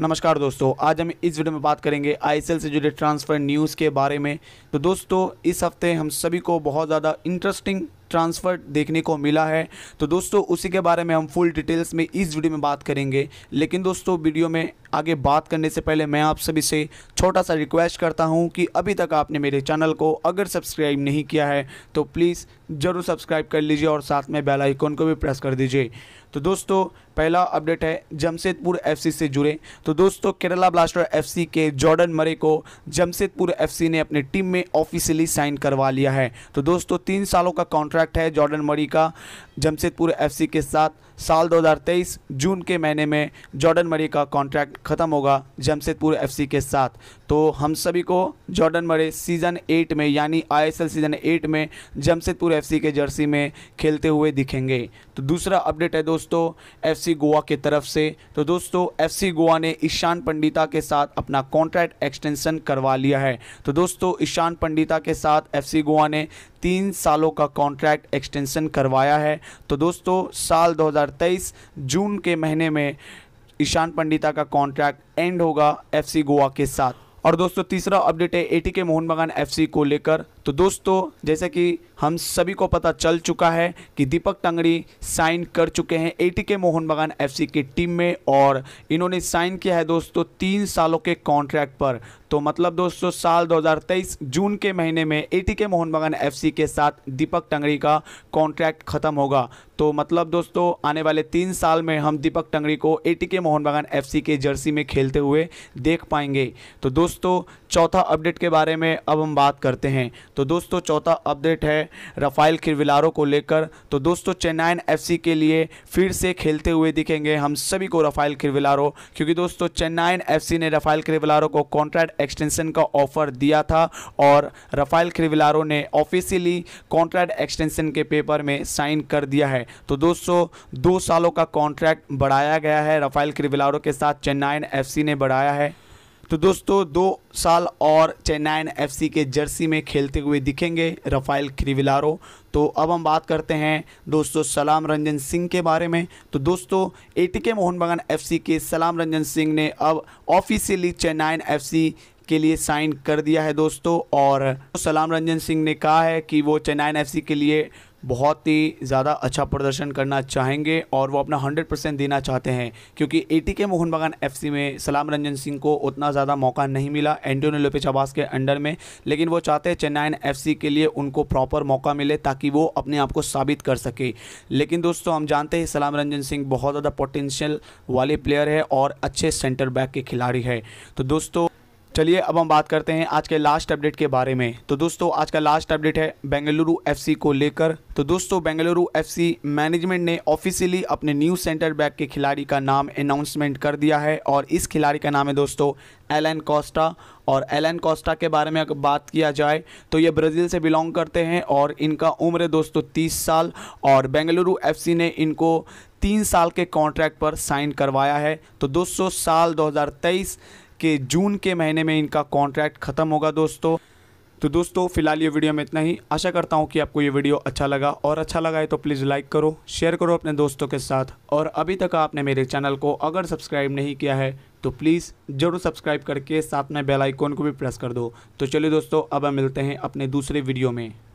नमस्कार दोस्तों आज हम इस वीडियो में बात करेंगे आईएसएल से जुड़े ट्रांसफ़र न्यूज़ के बारे में तो दोस्तों इस हफ्ते हम सभी को बहुत ज़्यादा इंटरेस्टिंग ट्रांसफ़र देखने को मिला है तो दोस्तों उसी के बारे में हम फुल डिटेल्स में इस वीडियो में बात करेंगे लेकिन दोस्तों वीडियो में आगे बात करने से पहले मैं आप सभी से छोटा सा रिक्वेस्ट करता हूँ कि अभी तक आपने मेरे चैनल को अगर सब्सक्राइब नहीं किया है तो प्लीज़ ज़रूर सब्सक्राइब कर लीजिए और साथ में बेल आइकॉन को भी प्रेस कर दीजिए तो दोस्तों पहला अपडेट है जमशेदपुर एफसी से जुड़े तो दोस्तों केरला ब्लास्टर एफसी के जॉर्डन मरे को जमशेदपुर एफसी ने अपनी टीम में ऑफिशियली साइन करवा लिया है तो दोस्तों तीन सालों का कॉन्ट्रैक्ट है जॉर्डन मरी का जमशेदपुर एफसी के साथ साल 2023 जून के महीने में जॉर्डन मरी का कॉन्ट्रैक्ट ख़त्म होगा जमशेदपुर एफ के साथ तो हम सभी को जॉर्डन मरे सीज़न एट में यानी आई सीज़न एट में जमशेदपुर एफ के जर्सी में खेलते हुए दिखेंगे तो दूसरा अपडेट है दोस्तों एफ गोवा के तरफ से तो दोस्तों एफ गोवा ने ईशान पंडिता के साथ अपना कॉन्ट्रैक्ट एक्सटेंशन करवा लिया है तो दोस्तों ईशान पंडिता के साथ एफ गोवा ने तीन सालों का कॉन्ट्रैक्ट एक्सटेंशन करवाया है तो दोस्तों साल 2023 जून के महीने में ईशान पंडिता का कॉन्ट्रैक्ट एंड होगा एफसी गोवा के साथ और दोस्तों तीसरा अपडेट है एटीके मोहन बगान एफ को लेकर तो दोस्तों जैसा कि हम सभी को पता चल चुका है कि दीपक टंगड़ी साइन कर चुके हैं टी के मोहन बगान एफसी की टीम में और इन्होंने साइन किया है दोस्तों तीन सालों के कॉन्ट्रैक्ट पर तो मतलब दोस्तों साल 2023 जून के महीने में टी के मोहन बगान एफसी के साथ दीपक टंगड़ी का कॉन्ट्रैक्ट ख़त्म होगा तो मतलब दोस्तों आने वाले तीन साल में हम दीपक टंगड़ी को टी के मोहन बगान सी के जर्सी में खेलते हुए देख पाएंगे तो दोस्तों चौथा अपडेट के बारे में अब हम बात करते हैं तो दोस्तों चौथा अपडेट है रफ़ाइल खिरविलारो को लेकर तो दोस्तों चेन्नई एफसी के लिए फिर से खेलते हुए दिखेंगे हम सभी को रफ़ाइल खिरविलारो क्योंकि दोस्तों चेन्नई एफसी ने रफ़ाइल खिरविलारो को कॉन्ट्रैक्ट एक्सटेंशन का ऑफर दिया था और रफ़ाइल खिरविलारो ने ऑफिशियली कॉन्ट्रैक्ट एक्सटेंशन के पेपर में साइन कर दिया है तो दोस्तों दो सालों का कॉन्ट्रैक्ट बढ़ाया गया है रफ़ाइल खिरविलारो के साथ चेन्नई एफ ने बढ़ाया है तो दोस्तों दो साल और चेन्नई एफसी के जर्सी में खेलते हुए दिखेंगे रफाइल क्रिविलारो तो अब हम बात करते हैं दोस्तों सलाम रंजन सिंह के बारे में तो दोस्तों एटीके मोहन बगान एफसी के सलाम रंजन सिंह ने अब ऑफिशियली चेन्नई एफसी के लिए साइन कर दिया है दोस्तों और सलाम रंजन सिंह ने कहा है कि वो चेन्नई एफ के लिए बहुत ही ज़्यादा अच्छा प्रदर्शन करना चाहेंगे और वो अपना 100 परसेंट देना चाहते हैं क्योंकि टी के मोहन बागान एफ में सलाम रंजन सिंह को उतना ज़्यादा मौका नहीं मिला एंटोनियो लोपेज आवास के अंडर में लेकिन वो चाहते हैं चेन्नई एफ के लिए उनको प्रॉपर मौका मिले ताकि वो अपने आप को साबित कर सके लेकिन दोस्तों हम जानते हैं सलाम रंजन सिंह बहुत ज़्यादा पोटेंशियल वाले प्लेयर है और अच्छे सेंटर बैक के खिलाड़ी है तो दोस्तों चलिए अब हम बात करते हैं आज के लास्ट अपडेट के बारे में तो दोस्तों आज का लास्ट अपडेट है बेंगलुरु एफसी को लेकर तो दोस्तों बेंगलुरु एफसी मैनेजमेंट ने ऑफिशियली अपने न्यू सेंटर बैक के खिलाड़ी का नाम अनाउंसमेंट कर दिया है और इस खिलाड़ी का नाम है दोस्तों एलन कोस्टा और एलन कोस्टा के बारे में अगर बात किया जाए तो ये ब्राज़ील से बिलोंग करते हैं और इनका उम्र है दोस्तों तीस साल और बेंगलुरु एफ ने इनको तीन साल के कॉन्ट्रैक्ट पर साइन करवाया है तो दोस्तों साल दो के जून के महीने में इनका कॉन्ट्रैक्ट ख़त्म होगा दोस्तों तो दोस्तों फिलहाल ये वीडियो में इतना ही आशा करता हूँ कि आपको ये वीडियो अच्छा लगा और अच्छा लगा है तो प्लीज़ लाइक करो शेयर करो अपने दोस्तों के साथ और अभी तक आपने मेरे चैनल को अगर सब्सक्राइब नहीं किया है तो प्लीज़ ज़रूर सब्सक्राइब करके साथ में बेल आइकॉन को भी प्रेस कर दो तो चलिए दोस्तों अब हम मिलते हैं अपने दूसरे वीडियो में